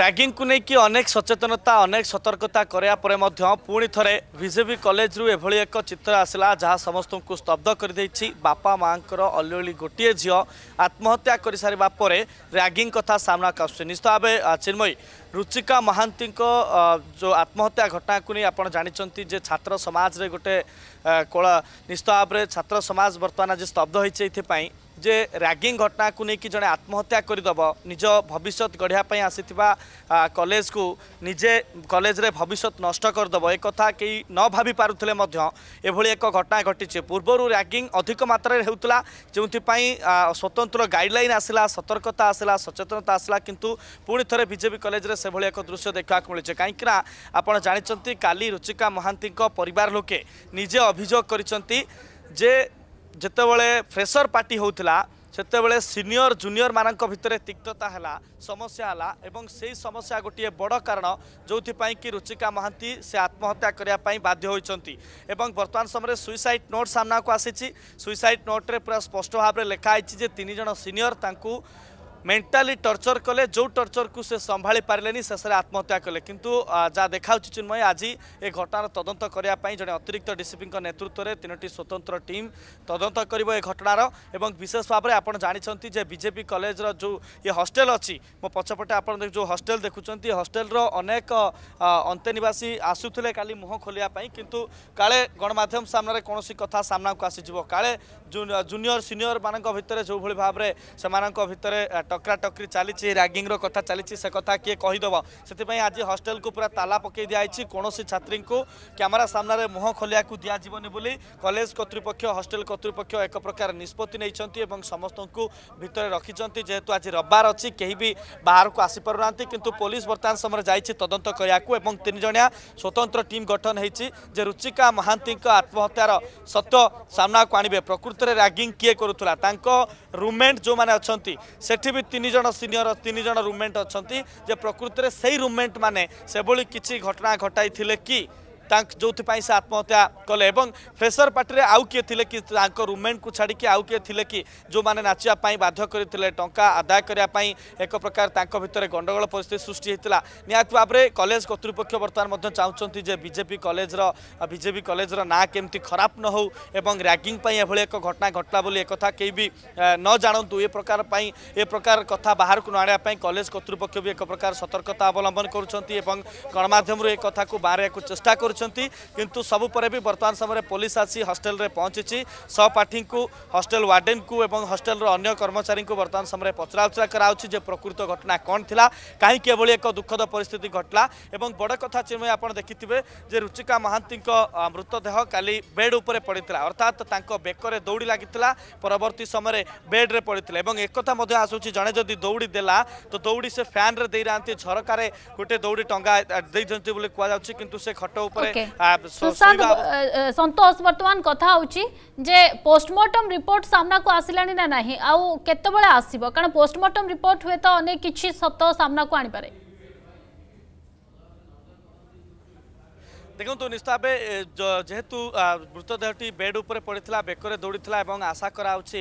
ରାଗିଙ୍କୁ ନେଇକି ଅନେକ ସଚେତନତା ଅନେକ ସତର୍କତା କରିବା ପରେ ମଧ୍ୟ ପୁଣି ଥରେ ବିଜେପି କଲେଜରୁ ଏଭଳି ଏକ ଚିତ୍ର ଆସିଲା ଯାହା ସମସ୍ତଙ୍କୁ ସ୍ତବ୍ଧ କରିଦେଇଛି ବାପା ମାଆଙ୍କର ଅଲିଅଳି ଗୋଟିଏ ଝିଅ ଆତ୍ମହତ୍ୟା କରିସାରିବା ପରେ ରାଗିଙ୍ଗ କଥା ସାମ୍ନାକୁ ଆସୁଛି ନିଶ୍ଚିତ ଭାବେ ଚିନ୍ମୟୀ ରୁଚିକା ମହାନ୍ତିଙ୍କ ଯେଉଁ ଆତ୍ମହତ୍ୟା ଘଟଣାକୁ ନେଇ ଆପଣ ଜାଣିଛନ୍ତି ଯେ ଛାତ୍ର ସମାଜରେ ଗୋଟେ କୋଳ ନିଶ୍ଚିତ ଭାବରେ ଛାତ୍ର ସମାଜ ବର୍ତ୍ତମାନ ଆଜି ସ୍ତବ୍ଧ ହୋଇଛି ଏଥିପାଇଁ যে ରାଗିଂ ଘଟଣାକୁ ନେଇକି ଜଣେ ଆତ୍ମହତ୍ୟା କରିଦେବ ନିଜ ଭବିଷ୍ୟତ ଗଢ଼ିବା ପାଇଁ ଆସିଥିବା କଲେଜକୁ ନିଜେ କଲେଜରେ ଭବିଷ୍ୟତ ନଷ୍ଟ କରିଦେବ ଏ କଥା କେହି ନ ଭାବି ପାରୁଥିଲେ ମଧ୍ୟ ଏଭଳି ଏକ ଘଟଣା ଘଟିଛି ପୂର୍ବରୁ ରାଗିଂ ଅଧିକ ମାତ୍ରାରେ ହେଉଥିଲା ଯେଉଁଥିପାଇଁ ସ୍ୱତନ୍ତ୍ର ଗାଇଡ଼ଲାଇନ୍ ଆସିଲା ସତର୍କତା ଆସିଲା ସଚେତନତା ଆସିଲା କିନ୍ତୁ ପୁଣି ଥରେ ବିଜେପି କଲେଜରେ ସେଭଳି ଏକ ଦୃଶ୍ୟ ଦେଖିବାକୁ ମିଳିଛି କାହିଁକିନା ଆପଣ ଜାଣିଛନ୍ତି କାଲି ରୁଚିକା ମହାନ୍ତିଙ୍କ ପରିବାର ଲୋକେ ନିଜେ ଅଭିଯୋଗ କରିଛନ୍ତି ଯେ যেতবে ফ্রেসর পার্টি হোলা সেতবে সিনিয়র জুনিয়র মানক ভিতরে তিক্ততা হল সমস্যা হল এবং সেই সমস্যা গোটিয়ে বড় কারণ যেপাই কি রুচিকা মহান্তি সে আত্মহত্যা করা বাধ্য হয়েছেন এবং বর্তমান সময় সুইসাইড নোট সামনাকু আসিছি সুইসাইড নোট্রে পুরা স্পষ্ট ভাবে লেখা হয়েছে যে তিনজন সিনিয়র তাঁকু মেন্টালি টর্চর কলে যে টর্চরক সে সম্ভাড়ি পারে শেষে আত্মহত্যা কলে কিন্তু যা দেখাচ্ছে চিন্ময় আজ এ ঘটনার তদন্ত করা জন অতিরিক্ত ডিসিপি নেতৃত্বের তিনোটি স্বতন্ত্র টিম তদন্ত করব এ ঘটনার এবং বিশেষ ভাবে আপনার জাঁচান যে বিজেপি কলেজর যে ইয়ে হস্টেল অছি মো পছপটে আপনার যে হস্টেল দেখুছেন হস্টেলর অনেক অন্তেনিবাসী আসুলে কালি মুহ খোলিয়া কিন্তু কালে গণমাধ্যম সামনে কৌশি কথা সামনাকু আসিযোগ কালে জুনিয়র সিনিয়র মান ভিতরে যেভাবে ভাবে সে ভিতরে টকরা টকরাটকরি চালিছি র্যাগিংর কথা চালিছি সে কথা কিয়ে কহিদেব সেপাই আজ হস্টেলকু পুরা তালা পকাই দিয়েছে কোণী ছাত্রী ক্যামেরা সামনায় মুহ খোলা দিয়াযবনি বলে কলেজ কর্তৃপক্ষ হস্টেল কর্তৃপক্ষ এক প্রকার নিষ্পতি নিয়েছেন এবং সমস্ত ভিতরে রাখিছেন যেহেতু আজ রবিবার অছি কেহি বি বাহারক আসিপার না কিন্তু পুলিশ বর্তমান সময় যাইছে তদন্ত করা এবং তিনজণিয়া স্বতন্ত্র টিম গঠন হয়েছে যে রুচিকা মহান্তি আত্মহত্যার সত্য সামনাকু আনবে প্রকৃতরে র্যাগিং কিয়ে করুলা তাঙ্ক রুমমেট যে অনেক সেটি বি जन सिनियर तिनज रुभमेन्ट अलि प्रकृतिर सही रुमेन्ट मेभरि घटना घटाइले कि जोपाई से आत्महत्या कले फ्रेसर पार्टी आउ किए थे कि रुममेट को छाड़ी आउ किए थे कि जो मैंने नाचापी बाध्य करते टा आदाय करने एक प्रकार भितर गंडगोल परिस्थिति सृष्टि होता निहत भाव में कलेज कर्तृपक्ष बर्तमान चाहते जे बीजेपी कलेजर बीजेपी कलेजर ना केमती खराब न हो र्यागिंग एक घटना घटला एक कई भी न जानतु ए प्रकार ए प्रकार कथा बाहर को नाणी कलेज कर्तृपक्ष भी एक प्रकार सतर्कता अवलम्बन करुँच गणमाध्यम ए कथा को बाहर चेषा कर କରିଛନ୍ତି କିନ୍ତୁ ସବୁ ପରେ ବି ବର୍ତ୍ତମାନ ସମୟରେ ପୋଲିସ ଆସି ହଷ୍ଟେଲରେ ପହଞ୍ଚିଛି ସହପାଠୀଙ୍କୁ ହଷ୍ଟେଲ ୱାର୍ଡେନ୍କୁ ଏବଂ ହଷ୍ଟେଲର ଅନ୍ୟ କର୍ମଚାରୀଙ୍କୁ ବର୍ତ୍ତମାନ ସମୟରେ ପଚରାଉଚରା କରାଯାଉଛି ଯେ ପ୍ରକୃତ ଘଟଣା କ'ଣ ଥିଲା କାହିଁକି ଏଭଳି ଏକ ଦୁଃଖଦ ପରିସ୍ଥିତି ଘଟିଲା ଏବଂ ବଡ଼ କଥା ଚିନ୍ମୟ ଆପଣ ଦେଖିଥିବେ ଯେ ରୁଚିକା ମହାନ୍ତିଙ୍କ ମୃତଦେହ କାଲି ବେଡ୍ ଉପରେ ପଡ଼ିଥିଲା ଅର୍ଥାତ୍ ତାଙ୍କ ବେକରେ ଦୌଡ଼ି ଲାଗିଥିଲା ପରବର୍ତ୍ତୀ ସମୟରେ ବେଡ୍ରେ ପଡ଼ିଥିଲା ଏବଂ ଏକଥା ମଧ୍ୟ ଆସୁଛି ଜଣେ ଯଦି ଦୌଡ଼ି ଦେଲା ତ ଦୌଡ଼ି ସେ ଫ୍ୟାନ୍ରେ ଦେଇନାହାନ୍ତି ଝରକାରେ ଗୋଟେ ଦୌଡ଼ି ଟଙ୍ଗା ଦେଇଛନ୍ତି ବୋଲି କୁହାଯାଉଛି କିନ୍ତୁ ସେ ଖଟ ଉପରେ সুশান্ত সন্তোষ বর্তমান কথা হচ্ছে যে পোস্টমর্টম রিপোর্ট সামনাকু আসিলানি না নাহি আউ কেতবেলে আসিব কারণ পোস্টমর্টম রিপোর্ট হুয়ে তো অনেক কিছু সত সামনাকু আনিপারে দেখুন নিশ্চয় যেহেতু মৃতদেহটি বেড উপরে পড়েছিলা বেকরে দৌড়িলা এবং আশা করা হচ্ছে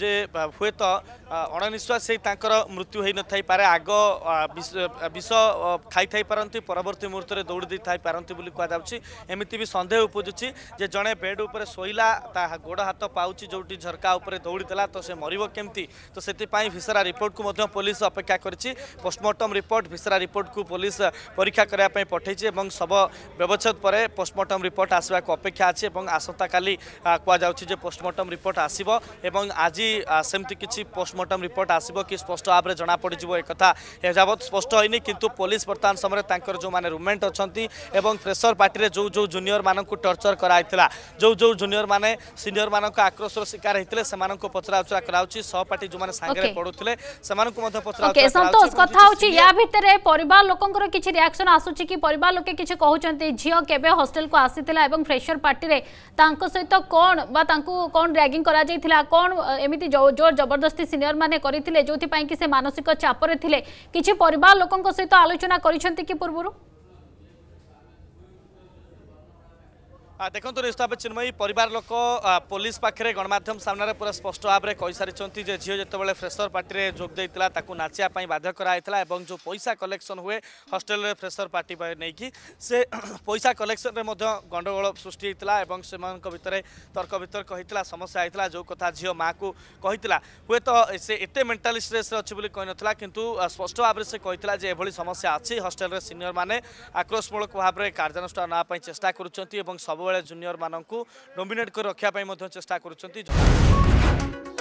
যে হুয়েত অণনিশ্বাস সেই তাঁকর মৃত্যু হয়ে নথাইপরে আগ বিষ খাই পারতি পরবর্তী মুহূর্তে দৌড়ি দিয়ে পারতি বলে কুযাচ্ছে এমিতি বি সন্দেহ উপজুছি যে জনে বেড উপরে শোলা তা গোড় হাত পাউছি যেটি ঝরকা উপরে দৌড়ি তো সে মরব কমিটি তো সেপাই ভিসেরা কু পুলিশ অপেক্ষা করেছি পোস্টমর্টম রিপোর্ট ভিসেরা কু পুলিশ পরীক্ষা করা পঠাইছে এবং শব ବ୍ୟବଚ୍ଛେଦ ପରେ ପୋଷ୍ଟମର୍ଟମ୍ ରିପୋର୍ଟ ଆସିବାକୁ ଅପେକ୍ଷା ଅଛି ଏବଂ ଆସନ୍ତାକାଲି କୁହାଯାଉଛି ଯେ ପୋଷ୍ଟମର୍ଟମ୍ ରିପୋର୍ଟ ଆସିବ ଏବଂ ଆଜି ସେମିତି କିଛି ପୋଷ୍ଟମର୍ଟମ୍ ରିପୋର୍ଟ ଆସିବ କି ସ୍ପଷ୍ଟ ଭାବରେ ଜଣାପଡ଼ିଯିବ ଏକଥା ଏଯାବତ୍ ସ୍ପଷ୍ଟ ହୋଇନି କିନ୍ତୁ ପୋଲିସ ବର୍ତ୍ତମାନ ସମୟରେ ତାଙ୍କର ଯେଉଁମାନେ ରୁମମେଣ୍ଟ ଅଛନ୍ତି ଏବଂ ଫ୍ରେସର ପାର୍ଟିରେ ଯେଉଁ ଯେଉଁ ଜୁନିୟରମାନଙ୍କୁ ଟର୍ଚର କରାଯାଇଥିଲା ଯେଉଁ ଯେଉଁ ଜୁନିୟରମାନେ ସିନିୟରମାନଙ୍କ ଆକ୍ରୋଶର ଶିକାର ହୋଇଥିଲେ ସେମାନଙ୍କୁ ପଚରାଉଚରା କରାଯାଉଛି ସହପାଠୀ ଯେଉଁମାନେ ସାଙ୍ଗରେ ପଢ଼ୁଥିଲେ ସେମାନଙ୍କୁ ମଧ୍ୟ ପଚରାଉଚରା ସନ୍ତୋଷ କଥା ହେଉଛି ୟା ଭିତରେ ପରିବାର ଲୋକଙ୍କର କିଛି ରିଆକ୍ସନ ଆସୁଛି କି ପରିବାର ଲୋକେ କିଛି କହୁଛନ୍ତି এই ঝিও কেবে হস্টেল কু আসিলা এবং ফ্রেশর পার্টিরে তাঙ্ক সহিত কোন বা তাঙ্কু কোন র্যাগিং করা যাইতিলা কোন এমিতি জোর জবরদস্তি সিনিয়র মানে করিতিলে যোথিপাই কি সে মানসিক চাপরে থিলে কিছু পরিবার লোকଙ୍କ সহিত আলোচনা করিছন্তি কি পূর্বরু ଦେଖନ୍ତୁ ନିସ୍ତାପ ଚିନ୍ମୟୀ ପରିବାର ଲୋକ ପୋଲିସ ପାଖରେ ଗଣମାଧ୍ୟମ ସାମ୍ନାରେ ପୁରା ସ୍ପଷ୍ଟ ଭାବରେ କହିସାରିଛନ୍ତି ଯେ ଝିଅ ଯେତେବେଳେ ଫ୍ରେସର ପାର୍ଟିରେ ଯୋଗ ଦେଇଥିଲା ତାକୁ ନାଚିବା ପାଇଁ ବାଧ୍ୟ କରାଯାଇଥିଲା ଏବଂ ଯେଉଁ ପଇସା କଲେକ୍ସନ୍ ହୁଏ ହଷ୍ଟେଲରେ ଫ୍ରେସର ପାର୍ଟି ନେଇକି ସେ ପଇସା କଲେକ୍ସନ୍ରେ ମଧ୍ୟ ଗଣ୍ଡଗୋଳ ସୃଷ୍ଟି ହୋଇଥିଲା ଏବଂ ସେମାନଙ୍କ ଭିତରେ ତର୍କ ବିତର୍କ ହୋଇଥିଲା ସମସ୍ୟା ହୋଇଥିଲା ଯେଉଁ କଥା ଝିଅ ମାଆକୁ କହିଥିଲା ହୁଏତ ସେ ଏତେ ମେଣ୍ଟାଲି ଷ୍ଟ୍ରେସ୍ରେ ଅଛି ବୋଲି କହିନଥିଲା କିନ୍ତୁ ସ୍ପଷ୍ଟ ଭାବରେ ସେ କହିଥିଲା ଯେ ଏଭଳି ସମସ୍ୟା ଅଛି ହଷ୍ଟେଲରେ ସିନିୟରମାନେ ଆକ୍ରୋଶମୂଳକ ଭାବରେ କାର୍ଯ୍ୟାନୁଷ୍ଠାନ ନେବା ପାଇଁ ଚେଷ୍ଟା କରୁଛନ୍ତି ଏବଂ ସବୁ जुनियर मोमिनेट गरि रेष्टा